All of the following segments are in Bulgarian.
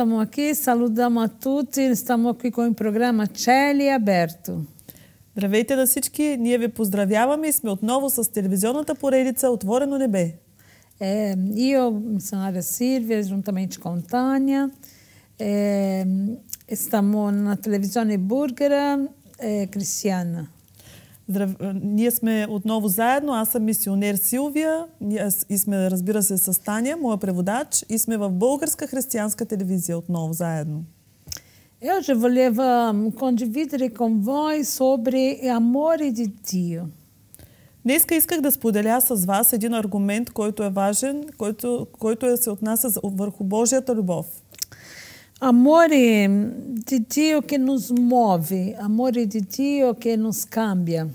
Estamos aqui, saludamos a tutti, estamos aqui com o programa Чели Aberto. Здравейте на всички, ние ви поздравяваме и сме отново с телевизионната поредица Отворено небе. É, io sono Aria Silvia, juntamente com Tânia. É, estamos na televisão búlgara é, cristiana. Здрав... Ние сме отново заедно. Аз съм мисионер Силвия и сме, разбира се, с Таня, моя преводач, и сме в Българска християнска телевизия отново заедно. Eu já voleva condividere com voi sobre amor de Dio. Днеска исках да споделя с вас един аргумент, който е важен, който, който е се отнася върху Божията любов. Amore дитио Dio che nos move, amore di Dio che nos cambia.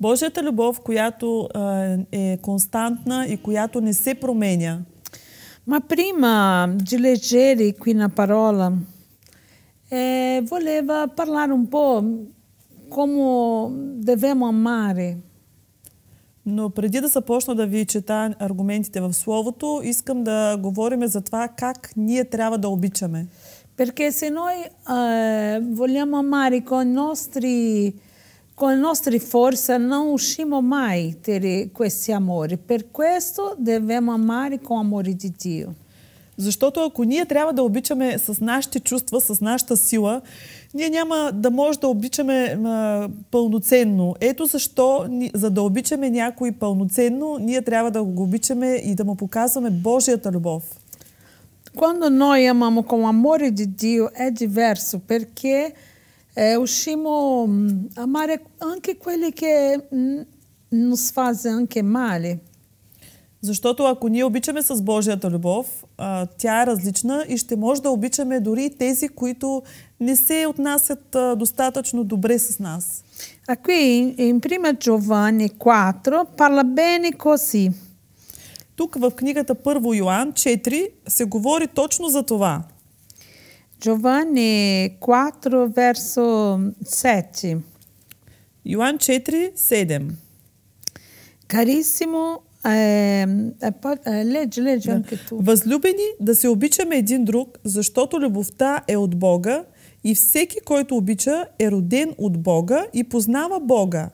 Божията любов, която а, е константна и която не се променя. Ma prima Gilegeri, qui una parola, eh, voleva parlare un po' come dobbiamo amare. Но преди да започна да ви чета аргументите в Словото, искам да говорим за това как ние трябва да обичаме. Perché se noi eh, vogliamo amare con i nostri con le nostre forze non riusciamo mai a avere questi amori. Per questo dobbiamo amare con amore di Dio. Защото ако ние трябва да обичаме с нашите чувства, с нашата сила, ние няма да може да обичаме а, пълноценно. Ето защо, за да обичаме някой пълноценно, ние трябва да го обичаме и да му показваме Божията любов. Когато ние имаме към амори di Dio è diverso perché Eh, uscimo a amare anche quelli che nos fanno anche male. Защото ако ние обичаме с Божията любов, а, тя е различна и ще може да обичаме дори тези, които не се отнасят а, достатъчно добре с нас. А qui in prima Giovanni 4 parla bene così. Тук в книгата 1 Йоан 4 се говори точно за това. Giovanni 4, verso 7. Giovanni 4, 7. Carissimo, е, е, е, леджи, леджи, да. Възлюбени, да се обичаме един друг, защото любовта е от Бога и всеки, който обича, е роден от Бога и познава Бога.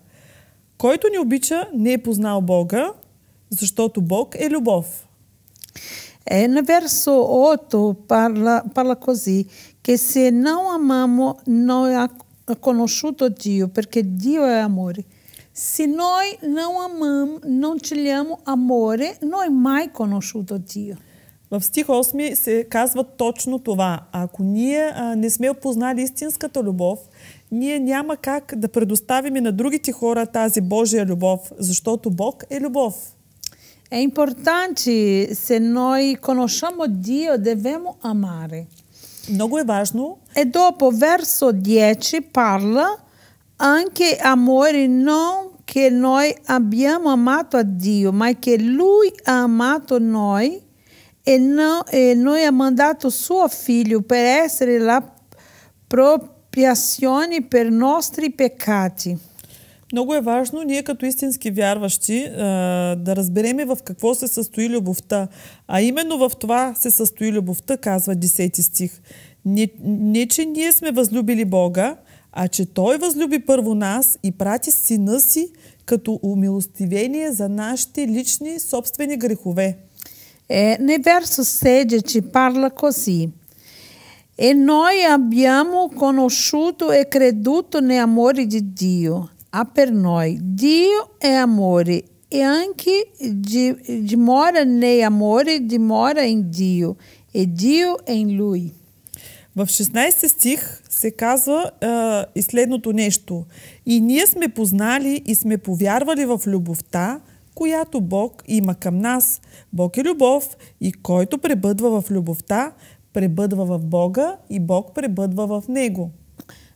Който не обича, не е познал Бога, защото Бог е любов. É, e no verso 8 parla, parla così, che se non amiamo noi ha conosciuto Dio, perché Dio è amore. Se noi non amamo, non celiamo amore, noi mai conosciuto Dio. В стих 8 се казва точно това. Ако ние а, не сме опознали истинската любов, ние няма как да предоставим на другите хора тази Божия любов, защото Бог е любов. È importante se noi conosciamo Dio dobbiamo amare. Много е важно. E dopo verso 10 parla anche amore non che noi abbiamo amato a Dio, ma che Lui ha amato noi e, no, e noi ha mandato suo figlio per essere la propiazione per i nostri peccati. Много е важно ние като истински вярващи да разбереме в какво се състои любовта. А именно в това се състои любовта, казва 10 стих. Не, не че ние сме възлюбили Бога, а че Той възлюби първо нас и прати сина си като умилостивение за нашите лични собствени грехове. Е, не verso че парла коси. E noi abbiamo conosciuto e creduto nell'amore di Dio a per noi Dio è e amore e anche di, dimora nell'amore, dimora in Dio e Dio è in Lui. В 16 стих се казва е, и следното нещо. И ние сме познали и сме повярвали в любовта, която Бог има към нас. Бог е любов и който пребъдва в любовта, пребъдва в Бога и Бог пребъдва в Него.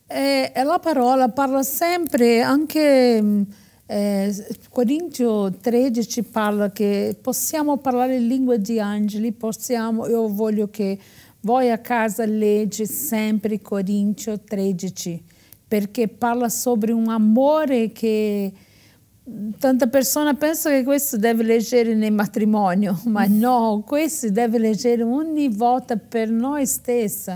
Eh, la parola parla sempre, anche mm, eh, Corintio 13 parla che possiamo parlare lingue di angeli, possiamo, io voglio che voi a casa leggi sempre Corintio 13, perché parla sobre un amore che mm, tante persone pensano che questo deve leggere nel matrimonio, ma no, questo deve leggere ogni volta per noi stessi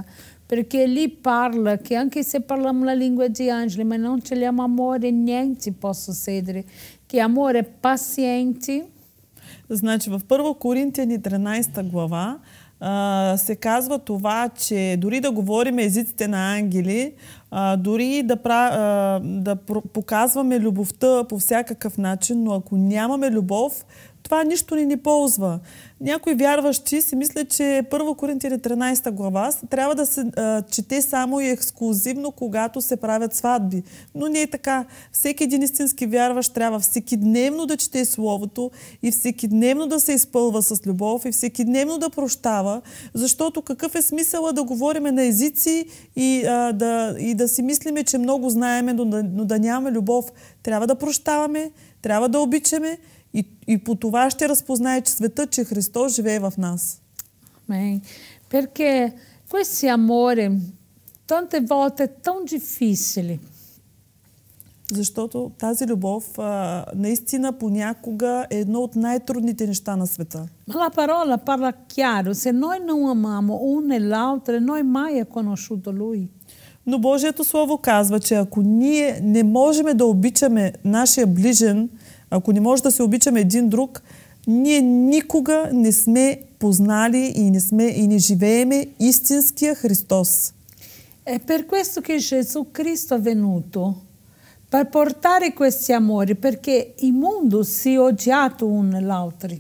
perché lì parla che anche se parliamo la lingua di angeli, ma non ce l'abbiamo amore, niente può succedere. Che amore paziente. Значи в 1 Коринтияни 13 глава а, се казва това, че дори да говорим езиците на ангели, а, дори да, а, да показваме любовта по всякакъв начин, но ако нямаме любов, това нищо не ни ползва. Някои вярващи си мислят, че 1 Коринтия 13 глава трябва да се а, чете само и ексклюзивно, когато се правят сватби. Но не е така. Всеки един истински вярващ трябва всеки дневно да чете Словото и всеки дневно да се изпълва с любов и всеки дневно да прощава, защото какъв е смисъла да говориме на езици и, а, да, и да си мислиме, че много знаеме, но да, но да нямаме любов. Трябва да прощаваме, трябва да обичаме и, и по това ще разпознае че света, че Христос живее в нас. Amen. Перке, questi amore tante volte è tão difficile. Защото тази любов а, наистина понякога е едно от най-трудните неща на света. La parola parla chiaro, se noi non amiamo uno e l'altro, noi mai è conosciuto lui. Но Божието Слово казва, че ако ние не можем да обичаме нашия ближен, ако не може да се обичаме един друг, ние никога не сме познали и не, сме, и не живееме истинския Христос. Е, per questo che Gesù Cristo è venuto, per portare questi amori, perché il mondo si è odiato un l'altro.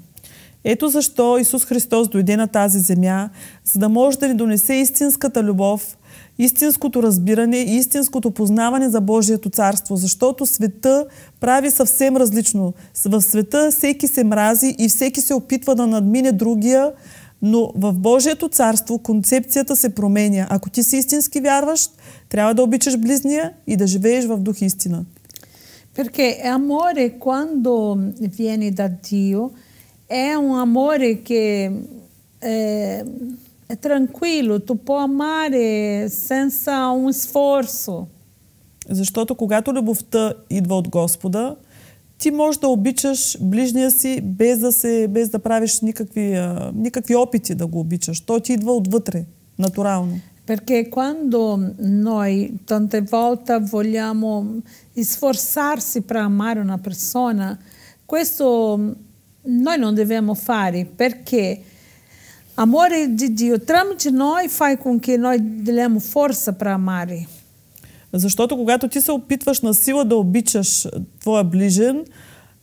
Ето защо Исус Христос дойде на тази земя, за да може да ни донесе истинската любов, истинското разбиране и истинското познаване за Божието царство, защото света прави съвсем различно. В света всеки се мрази и всеки се опитва да надмине другия, но в Божието царство концепцията се променя. Ако ти си истински вярващ, трябва да обичаш близния и да живееш в дух истина. Perché amore quando viene da Dio è un amore che eh, é tranquilo, tu pode amar sem um esforço. Защото когато любовта идва от Господа, ти можеш да обичаш ближния си без да, се, без да правиш никакви, а, никакви опити да го обичаш. Той ти идва отвътре, натурално. Perché quando noi tante volte vogliamo sforzarsi per amare una persona, questo noi non dobbiamo fare perché Amore de Deus, Dio, nós faz com que nós demos força para amar. Защото когато ти се опитваш на сила да обичаш твоя ближен,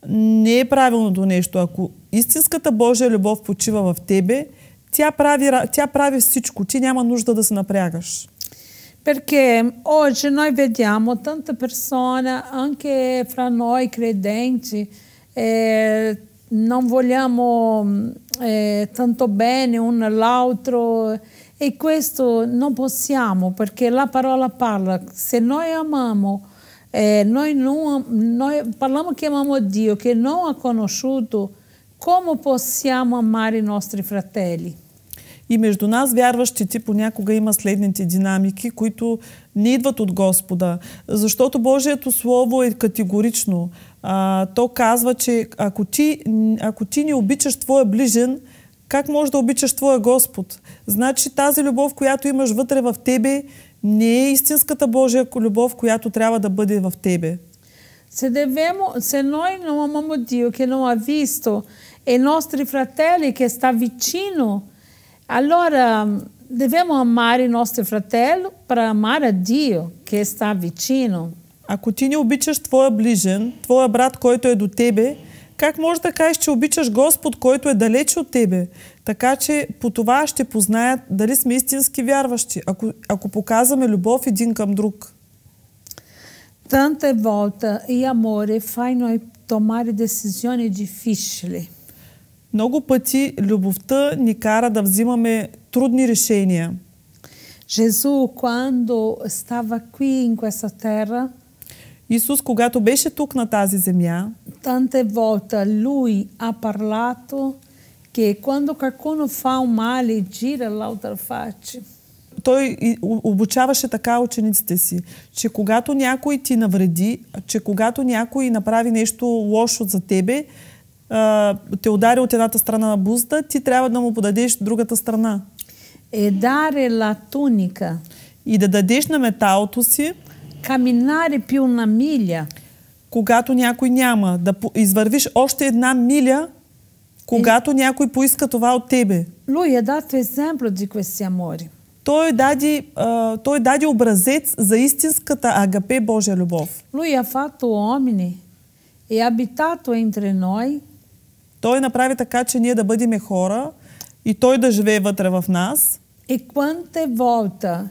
не е правилното нещо. Ако истинската Божия любов почива в тебе, тя прави, тя прави всичко. Ти няма нужда да се напрягаш. Perché oggi noi vediamo tante persone, anche fra noi credenti, eh, non vogliamo mm, eh, tanto bene un l'altro e questo non possiamo perché la parola parla. Se noi amiamo, eh, noi, non, noi parliamo che amiamo Dio che non ha conosciuto, come possiamo amare i nostri fratelli? И между нас, вярващите, понякога има следните динамики, които не идват от Господа. Защото Божието Слово е категорично. А, то казва, че ако ти, ако ти не обичаш твоя ближен, как можеш да обичаш твоя Господ? Значи тази любов, която имаш вътре в тебе, не е истинската Божия любов, която трябва да бъде в тебе. Se, devemo, se noi non amiamo Dio che non ha visto e i nostri fratelli che sta vicino, allora mm, dobbiamo amare i nostri fratelli per amare Dio che sta vicino. Ако ти не обичаш твоя ближен, твоя брат, който е до тебе, как може да кажеш, че обичаш Господ, който е далеч от тебе? Така че по това ще познаят дали сме истински вярващи, ако, ако показваме любов един към друг. Tante volte e amore fai noi tomare decisioni difficili. Много пъти любовта ни кара да взимаме трудни решения. Gesù quando stava qui in questa terra Исус, когато беше тук на тази земя, tante volte lui ha parlato che quando qualcuno fa un male, gira l'altra faccia. Той обучаваше така учениците си, че когато някой ти навреди, че когато някой направи нещо лошо за тебе, те удари от едната страна на бузда, ти трябва да му подадеш другата страна. Е даре ла туника. И да дадеш на металото си. Каминаре пил на миля. Когато някой няма. Да извървиш още една миля, когато някой поиска това от тебе. Луи е dato екземпло за questi амори. Той даде, той даде образец за истинската агапе Божия любов. Lui ha fatto uomini e abitato интре ной. Той направи така, че ние да бъдеме хора и той да живее вътре в нас. И кванте волта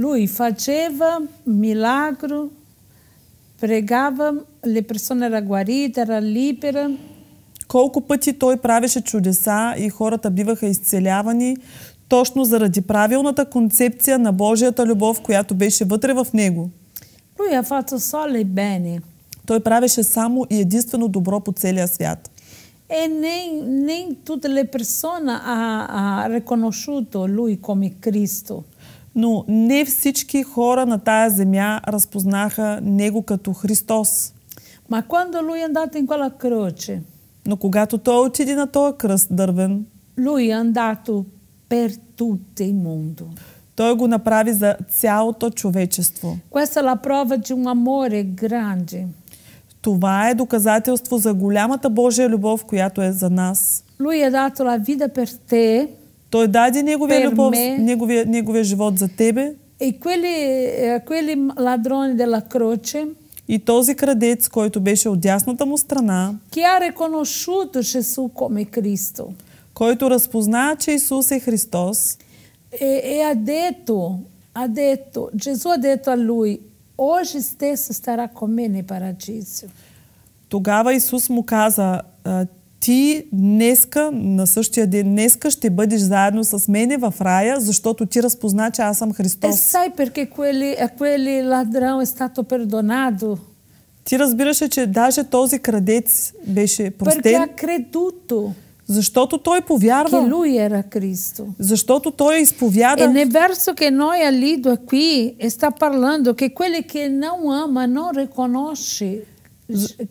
Lui faceva milagro, pregava, le persone era guarite, era libera. Колко пъти той правеше чудеса и хората биваха изцелявани, точно заради правилната концепция на Божията любов, която беше вътре в него. Lui ha fatto solo bene. Той правеше само и единствено добро по целия свят. E nem, nem tutte le persone ha, ha riconosciuto lui come Cristo но не всички хора на тая земя разпознаха Него като Христос. Ma quando lui è andato in quella croce, но когато Той отиде на този кръст дървен, lui è andato per tutto il mondo. Той го направи за цялото човечество. Questa è la prova di un amore grande. Това е доказателство за голямата Божия любов, която е за нас. Lui dato la vita per te. Той даде неговия, per любов, me, неговия, неговия живот за тебе. E quelli, quelli ladroni della croce, и този крадец, който беше от дясната му страна, che ha riconosciuto Gesù come Cristo, който разпозна, че Исус е Христос, e, e ha detto, ha detto, Gesù ha detto a lui, oggi stesso starà con me nel paradiso. Тогава Исус му каза, ти днеска, на същия ден днеска, ще бъдеш заедно с мене в рая, защото ти разпозна, че аз съм Христос. E sai perché quelli, a quelli ladrão è stato perdonato. Ти разбираше, че даже този крадец беше простен. Перке, ha creduto. Защото той повярва. Che lui era Cristo. Защото той е изповяда. E nel verso che noi ha е ста парландо, parlando che quelli che non ama non riconosce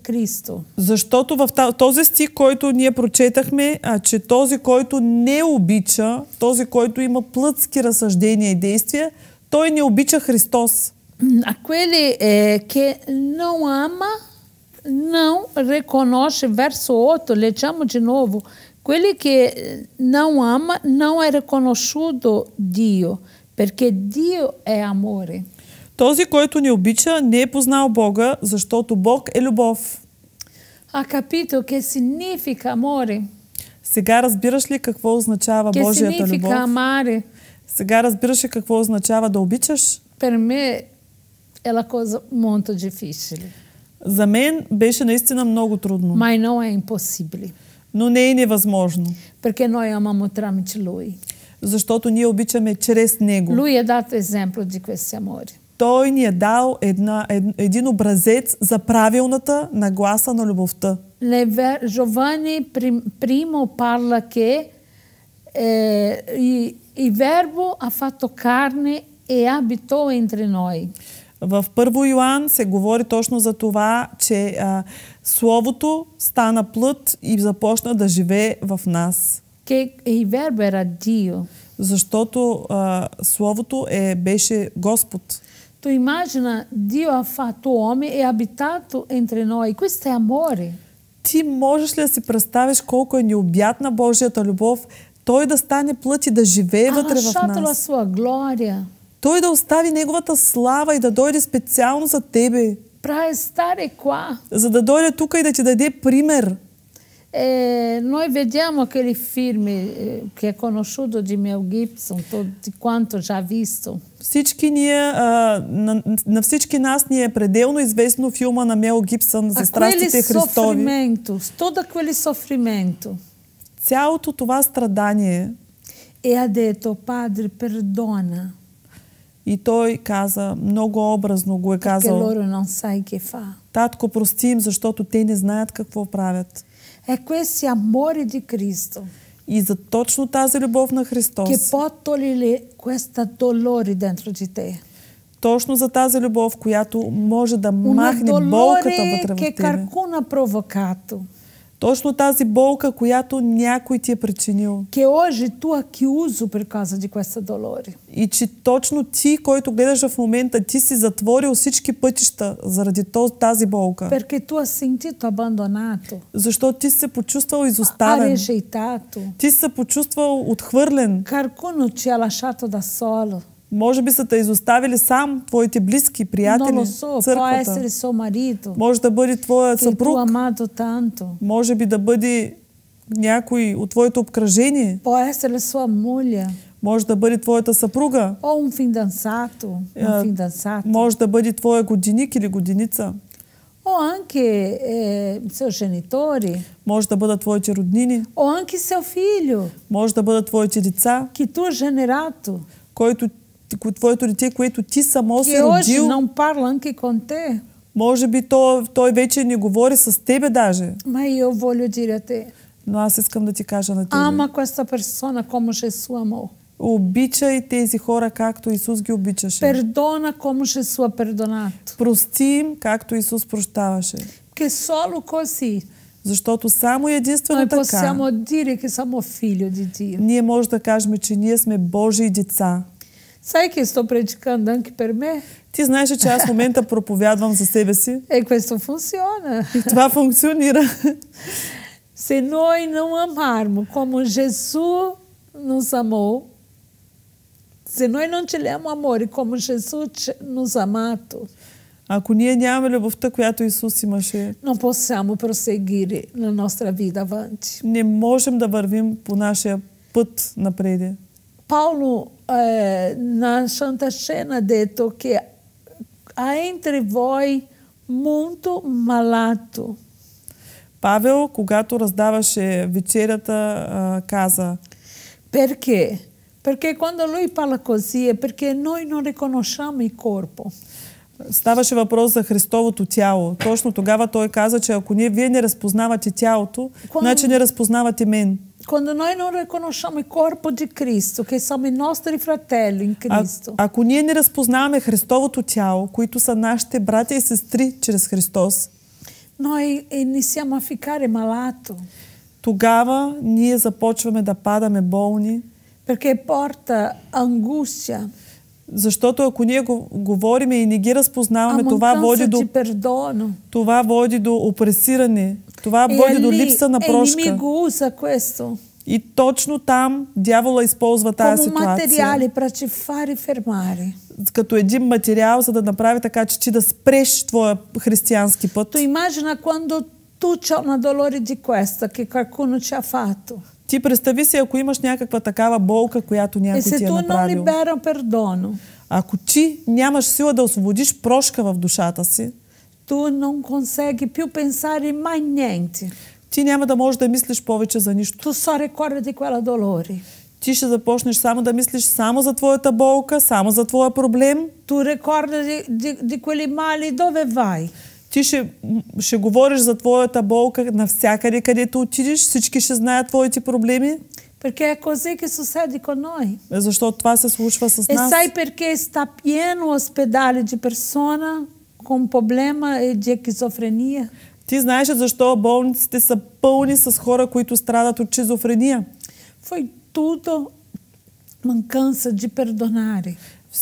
Кристо. Защото в този стих, който ние прочетахме, а, че този, който не обича, този, който има плътски разсъждения и действия, той не обича Христос. Aquele eh, que não ama, não reconhece, verso 8, leggiamo de novo. Aquele que não ama, não é reconhecido Dio, porque Dio é amore. Този, който ни обича, не е познал Бога, защото Бог е любов. Ha capito che significa море. Сега разбираш ли какво означава que Божията significa любов? Amare. Сега разбираш ли какво означава да обичаш? Per me е la cosa molto difficile. За мен беше наистина много трудно. Ma non è impossibile. Но не е невъзможно. Perché noi amiamo tramite lui. Защото ние обичаме чрез него. Lui ha dato esempio di questo amore. Той ни е дал една, ед, един образец за правилната нагласа на любовта. Жовани Giovanni парла ке и вербо eh, il, il verbo ha fatto e В Първо Йоан се говори точно за това, че а, Словото стана плът и започна да живее в нас. Che и вербо е радио. Защото а, Словото е, беше Господ. Tu immagina Dio ha fatto uomo e abitato entre noi. Questo è amore. Ти можеш ли да си представиш колко е необятна Божията любов, Той да стане плът и да живее вътре в нас. Той да остави Неговата слава и да дойде специално за тебе. За да дойде тук и да ти даде пример. E noi vediamo quei film eh, che è conosciuto di Mel Gibson, tutti quanto già visto. Всички ние, а, на, на всички нас ни е пределно известно филма на Мел Гибсън за страстите Христови. Тода Цялото това страдание. E ha detto, Padre, И той каза, много образно го е казал. Татко, прости им, защото те не знаят какво правят é com esse amor de Cristo. И за точно тази любов на Христос. Que porto lhe questa dolore dentro di te. Точно за тази любов, която може да махне болката вътре в тебе. Una dolore che qualcuno provocato. Точно тази болка, която някой ти е причинил. Que hoje tu aqui uso por causa de questa dolore. И че точно ти, който гледаш в момента, ти си затворил всички пътища заради тази болка. Perché tu hai sentito abbandonato. Защото ти се почувствал изоставен. Rejeitato. Ти си се почувствал отхвърлен. Qualcuno ti ha lasciato da solo. Може би са те изоставили сам твоите близки, приятели, so. църквата. Marido, Може да бъде твоя съпруг. Може би да бъде някой от твоето обкръжение. Може да бъде твоята съпруга. un fidanzato, un fidanzato. Може да бъде твоя годиник или годиница. O anche eh, seus genitori. Може да бъдат твоите роднини. O anche seu filho. Може да бъдат твоите деца. Que tu generato. Който твоето дете, което ти само си родил... Que hoje não parlam que Може би то, той вече не говори с тебе даже. Ма и eu vou lhe dizer a Но аз искам да ти кажа на тебе. Ama questa persona como Gesù amò. Обичай тези хора, както Исус ги обичаше. Пердона кому ще ha пердонат. Прости им, както Исус прощаваше. Ке соло коси. защото само единствено Noi така. Dire che siamo само Ние може да кажем, че ние сме Божии деца. Сайки, сто пречикан данки пер ме. Ти знаеш, че аз в момента проповядвам за себе си. Е, questo функциона. И това функционира. Se noi não amarmos como Jesus nos amou, se noi non ce l'amo amore como Jesus nos amato, ако ние нямаме любовта, която Исус имаше, non possiamo proseguire la nostra vita avanti. не можем да вървим по нашия път напреде. Paulo, eh, na Santa Cena, detto che há entre voi muito malato. Павел, когато раздаваше вечерята, каза Perché? Perché quando lui parla così è perché noi non riconosciamo il corpo. Ставаше въпрос за Христовото тяло. Точно тогава той каза, че ако ние, вие не разпознавате тялото, Quando... значи не разпознавате мен. Quando noi non riconosciamo il corpo di Cristo, che siamo i nostri fratelli in Cristo. A, ако ние не разпознаваме Христовото тяло, които са нашите братя и сестри чрез Христос, noi iniziamo a ficare malato. Тогава ние започваме да падаме болни. Perché porta angustia. Защото ако ние го говорим и не ги разпознаваме, Ама това води, до, това води до опресиране, това е, води е до липса на прошка. Е, ми го questo. И точно там дявола използва тази Como ситуация. материали, прачи фари фермари. Като един материал, за да направи така, че ти да спреш твоя християнски път. То имажина, когато tu c'è una dolore di questo che qualcuno ci ha fatto. Ти представи си, ако имаш някаква такава болка, която някой ти е направил. Ако ти нямаш сила да освободиш прошка в душата си, tu non consegue più pensare mai niente. Ти няма да можеш да мислиш повече за нищо. Tu só recorda quella dolore. Ти ще започнеш само да мислиш само за твоята болка, само за твоя проблем. Tu recorda di, di, di quelli mali dove vai ти ще, ще говориш за твоята болка навсякъде, където отидеш. Всички ще знаят твоите проблеми. Perché è così che succede con noi. E sai perché sta pieno ospedale di persone con problema e di schizofrenia? Ti Ти perché защо болниците sono pieni di persone che stradano di schizofrenia? Foi tutto mancanza di perdonare.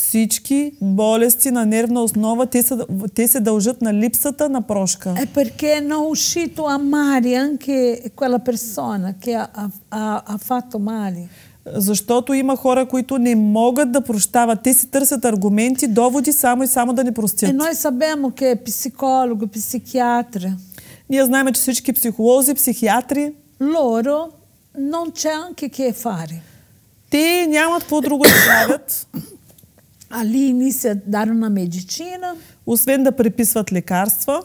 Всички болести на нервна основа, те, са, те се дължат на липсата на прошка. Е, perché non uscito a mare anche quella persona che ha, ha, ha fatto Защото има хора, които не могат да прощават. Те си търсят аргументи, доводи само и само да не простят. Е, noi сабемо, ке е психолог, psichiatra. Ние знаем, че всички психолози, психиатри... Лоро, но че c'è ке е фари. Те нямат по-друго да правят. Али ali се dar на медицина. Освен да приписват лекарства.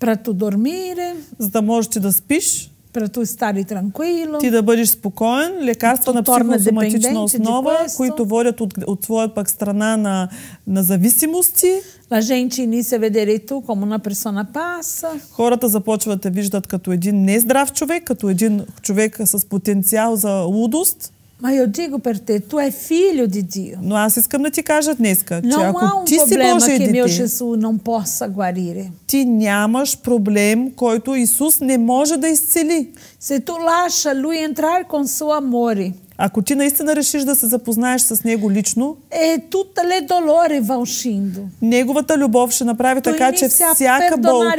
Прето дормире. За да можеш ти да спиш. Прето стари транкуило. Ти да бъдеш спокоен. Лекарства на психосоматична основа, е които водят от, от своя пак страна на, на зависимости. La gente inizia a vedere tu come una persona passa. Хората започват да виждат като един нездрав човек, като един човек с потенциал за лудост. Mas eu digo para ti, tu é filho de Não há аз искам да ти кажа днеска, Não há um problema que meu Jesus não possa guarir. ти problema, проблем, който Исус не може да Se tu lascia lui entrar com seu amor. Ако ти наистина решиш да се запознаеш с него лично... Е, тута ле долоре вълшиндо. Неговата любов ще направи така, че всяка болка...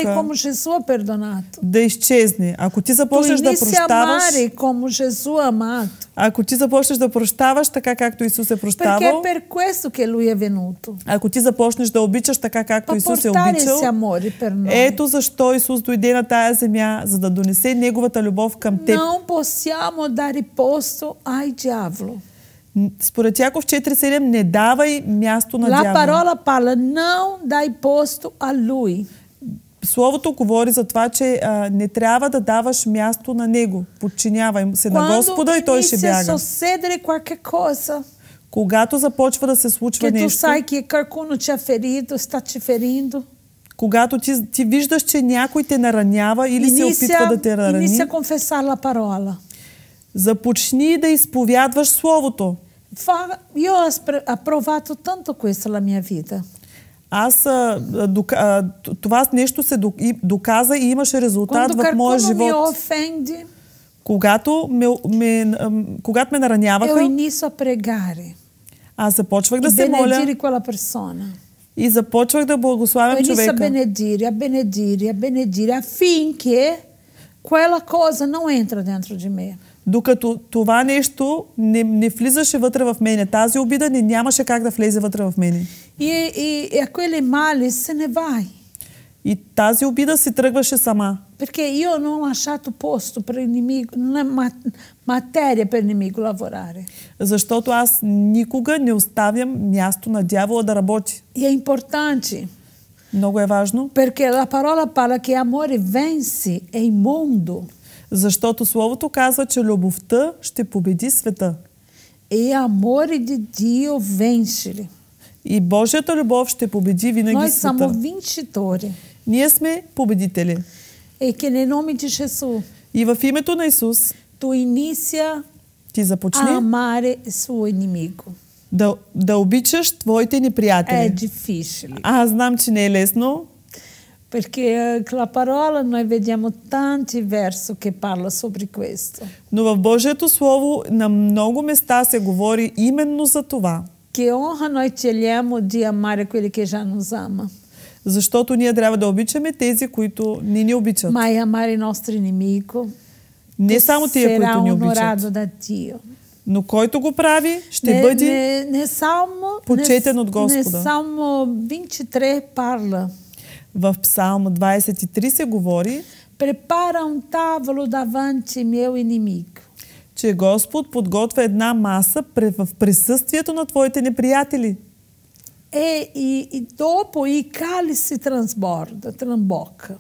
Да изчезне. Ако ти започнеш да прощаваш... Мари, кому ще суа Ако ти започнеш да прощаваш така, както Исус е прощавал... Ако ти започнеш да обичаш така, както Исус е обичал... Ето защо Исус дойде на тая земя, за да донесе неговата любов към теб. Non possiamo dare posto ai давай diavolo. Според Яков 4.7 не давай място на La дявола. parola parla, não dai posto a lui. Словото говори за това, че а, не трябва да даваш място на него. Подчинявай се Quando на Господа и той ще бяга. Cosa, Когато започва да се случва нещо, когато ти, ти виждаш, че някой те наранява или се опитва да те нарани, Започни да изповядваш Словото. Io ho approvato tanto questo Аз а, а, това нещо се доказа и имаше резултат в моя живот. когато, ме, ме, когато ме нараняваха, аз започвах да се моля и започвах да благославям човека. Докато това нещо не, не влизаше вътре в мене, тази обида не нямаше как да влезе вътре в мене. И, и, и aquele мали, се не вай. И тази обида си тръгваше сама. Perché io non ho lasciato posto per il nemico, non materia per il nemico lavorare. Защото аз никога не оставям място на дявола да работи. И е importante. Много е важно. Perché la parola parla che amore vence il mondo. Защото Словото казва, че любовта ще победи света. E амори де Дио vence. И Божията любов ще победи винаги Noi света. Noi siamo Ние сме победители. E che nel nome di Gesù. И в името на Исус. Tu inicia ти започни Амаре amare suo Да, да обичаш твоите неприятели. Е, дифишле. Аз знам, че не е лесно perché eh, la parola noi vediamo tanti versi che parlano sobre questo. Но в Божието слово на много места се говори именно за това. Che honra noi teniamo di amare quelli che già nos ama. Защото ние трябва да обичаме тези, които не ни обичат. Ma amare i nostri nemico. Не само тия, които ни обичат. Da Dio. Но който го прави, ще не, бъде не, не само, почетен не, от Господа. Не само 23 парла в Псалм 23 се говори, Препарам um tábulo davante че Господ подготвя една маса в присъствието на твоите неприятели. Е и e dopo i си si trasborda, tramboca.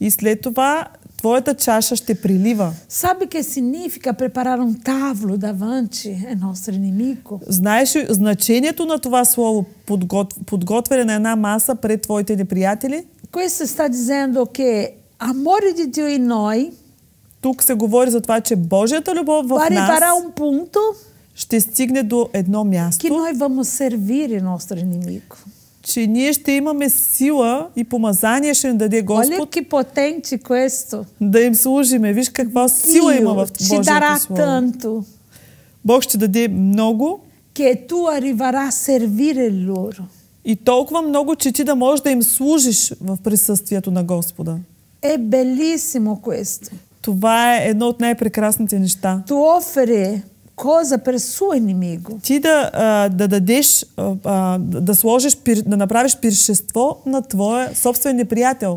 И след това Твоята чаша ще прилива. Sabe que significa preparar um tavlo davante é nosso inimigo? Знаеш ли значението на това слово подгот... подготвяне на една маса пред твоите неприятели? Questo está dizendo que amor de Deus em nós тук се говори за това, че Божията любов в нас um punto, ще стигне до едно място, que vamos servir nosso inimigo че ние ще имаме сила и помазание ще им даде Господ. Олеки потенци, което. Да им служиме. Виж каква сила има в Божието Слово. Бог ще даде много. Ке ту аривара сервире лор. И толкова много, че ти да можеш да им служиш в присъствието на Господа. Е белисимо което. Това е едно от най-прекрасните неща. Ту офере коza për svoj inimigo, Ti da, da dadeš, da složiš, da napraviš piršestvo na tvoje sobstveni prijatelj.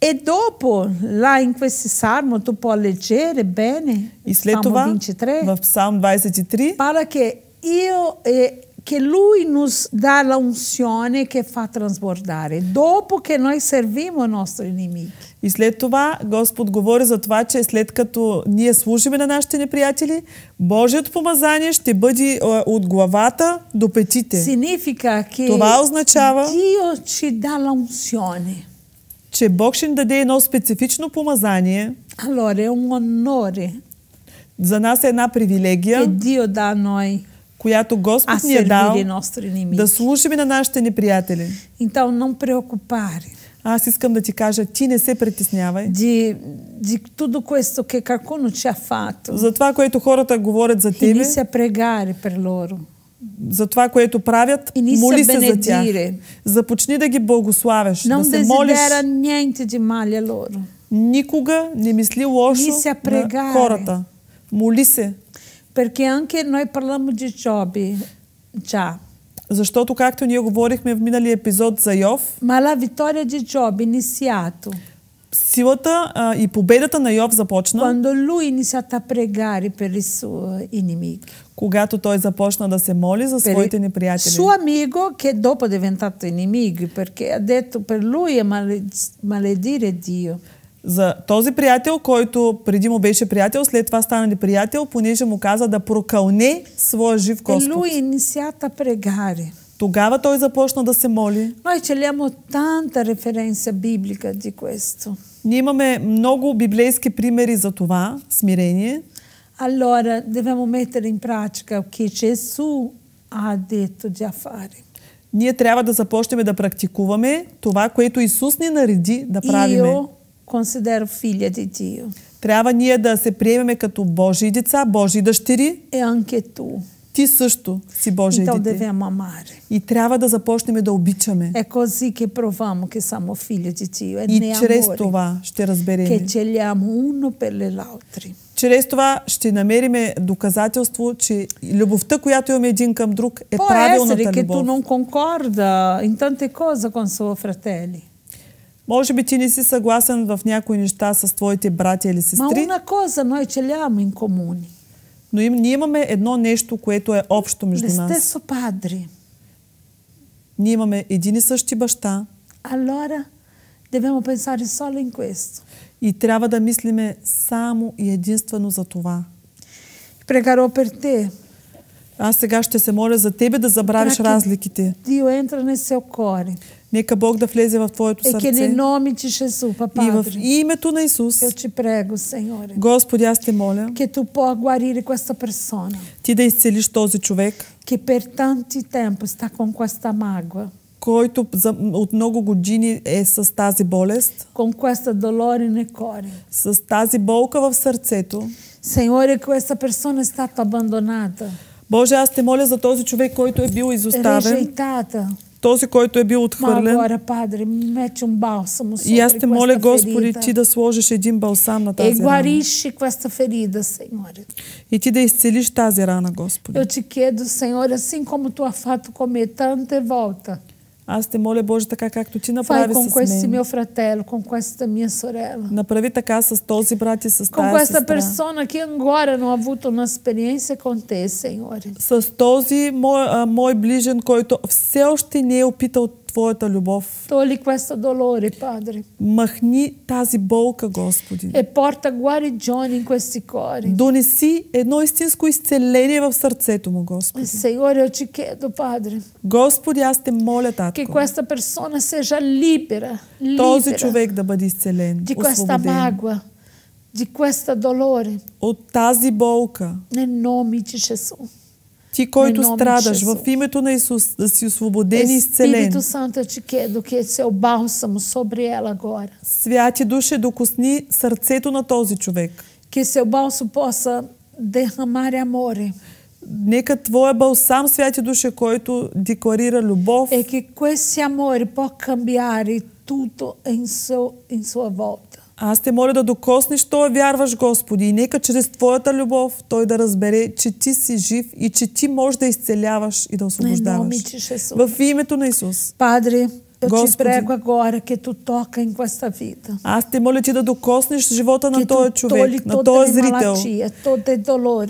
E dopo, lá em questo salmo, tu puoi leggere bene, il Salmo 23, v Psalm 23, parla che io e che lui nos dà l'unzione che fa trasbordare dopo che noi serviamo i nostri nemici. И след това Господ говори за това, че след като ние служиме на нашите неприятели, Божието помазание ще бъде е, от главата до петите. Това означава, че Бог ще ни даде едно специфично помазание. Allora, un За нас е една привилегия. Dio da noi която Господ ни е дал да служим на нашите неприятели. Então, não preocupare. Аз искам да ти кажа, ти не се притеснявай. Di, di tutto questo che qualcuno ci ha fatto. За това, което хората говорят за тебе. Inizia a pregare per loro. За това, което правят, Inizia моли се за тях. Започни да ги благославяш, non да се молиш. niente di male a loro. Никога не мисли лошо на хората. Моли се. Perché anche noi parliamo di Giobbe, già, защото, както ние говорихме в миналия епизод за Йов, Ma la vittoria di Giobbe è iniziata силата а, и победата на Йов започна, quando lui ha iniziato a pregare per i suoi nemici. когато той започна да се моли за своите неприятели. Suo amico che dopo è diventato inimico perché ha detto per lui è male- maledire Dio за този приятел, който преди му беше приятел, след това стана ли приятел, понеже му каза да прокълне своя жив е, Господ. не сята прегари. Тогава той започна да се моли. Noi ce abbiamo танта референция библика ди което. Ние имаме много библейски примери за това смирение. Allora, dobbiamo mettere in pratica che Gesù ha detto di fare. Ние трябва да започнем да практикуваме това, което Исус ни нареди да правиме. Io considero filha de Dio. Трябва ние да се приемеме като Божии деца, Божии дъщери. E anche tu. Ти също си Божие então дете. И трябва да започнем да обичаме. Е così che proviamo che siamo figli di Dio. И е, чрез това ще разберем. Che ce li amo uno per le altri. Чрез това ще намериме доказателство, че любовта, която имаме един към друг, е Può е, правилната essere любов. Può essere che tu non concorda in tante cose con suo fratelli. Може би ти не си съгласен в някои неща с твоите братя или сестри. Ма una cosa noi ce l'abbiamo in comune. Но им, ние имаме едно нещо, което е общо между нас. Лестесо падри. Ние имаме един и същи баща. Allora девемо пенсари solo in questo. И трябва да мислиме само и единствено за това. Прегаро пер те. Аз сега ще се моля за тебе да забравиш разликите. Дио ентра не се окори. Нека Бог да влезе в твоето сърце. Е и в името на Исус. Eu е, te Господи, аз те моля. persona. Ти да изцелиш този човек. който за, от много години е с тази болест. Con dolore nel С тази болка в сърцето. Сеньоре, която персона е стата абандоната. Боже, аз те моля за този човек, който е бил изоставен. Rejectata. този, който е бил отхвърлен. Малко, Падре, balsamo sopra questa ferita. E molle, Господи, ti da сложиш E guarisci questa ferita, Signore. E ti da Eu te chiedo, Senhor, assim como tu ha fatto con e volta. Аз те моля, Боже, така както ти направи Fai с мен. Mio fratello, con questa mia sorella. Направи така с този брат и с тази Con questa сестра. persona che ancora non ha avuto un'esperienza con te, Signore. С този мой, а, мой ближен, който все още не е опитал Твоята любов. Togli questo dolore, Padre. Махни тази болка, Господи. E porta guarigione in questi cuori. Донеси едно истинско изцеление в сърцето му, Господи. Signore, io ci chiedo, Padre. Господи, аз те моля, Татко. Che questa persona sia libera, libera. Този човек да бъде изцелен, Di questa magua. Di questo dolore. От тази болка. Nel nome di Gesù. Тикојто страдаш во името на Исус, да си освободен и исцелен. Espírito Santo, eu te quero que seu bálsamo sobre ela agora. Святи душе, докосни сърцето на този човек. Que seu bálsamo possa derramar amor. Нека твоя балсам, святи душе, който декларира любов. Е que com esse amor pode cambiar tudo em sua em sua volta. Аз те моля да докоснеш Той, вярваш Господи и нека чрез Твоята любов Той да разбере, че Ти си жив и че Ти можеш да изцеляваш и да освобождаваш. момиче, в името на Исус. Падри, Eu Господи, te prego agora que tu toca em esta vida. Аз те моля ти да докоснеш живота на този човек, на този зрител. Малачия,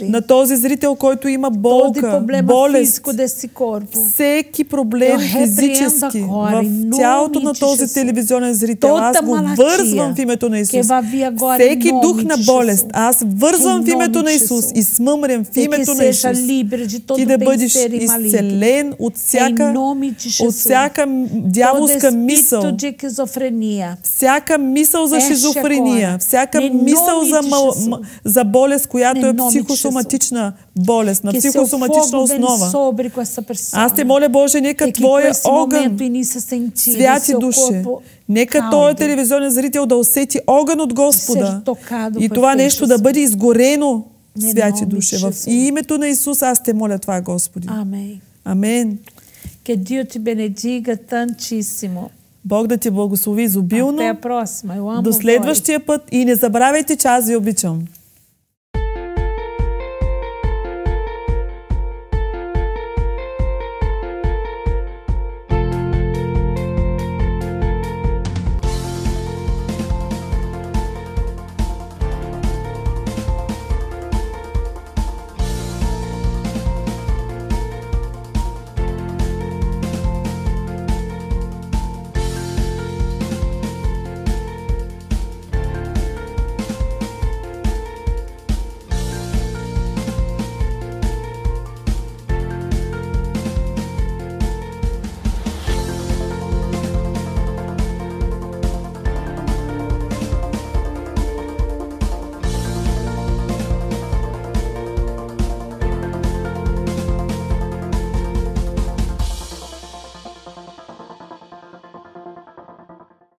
на този зрител, който има болка, е болест, всеки проблем физически в тялото на този телевизионен зрител. Аз го вързвам в името на Исус. Всеки дух на болест, аз вързвам в името на Исус и смъмрям в името на Исус. Ти да бъдеш изцелен от всяка, от всяка дявол дяволска мисъл. Е всяка мисъл за шизофрения, всяка мисъл за, мал, за болест, която е психосоматична болест, на психосоматична основа. Аз те моля, Боже, нека Твоя огън, святи души, нека Твоя телевизионен зрител да усети огън от Господа и това нещо да бъде изгорено, святи души. В името на Исус аз те моля това, Господи. Амен. Que Dio te benediga tantissimo. Бог да ти благослови изобилно. До следващия път и не забравяйте, че аз ви обичам.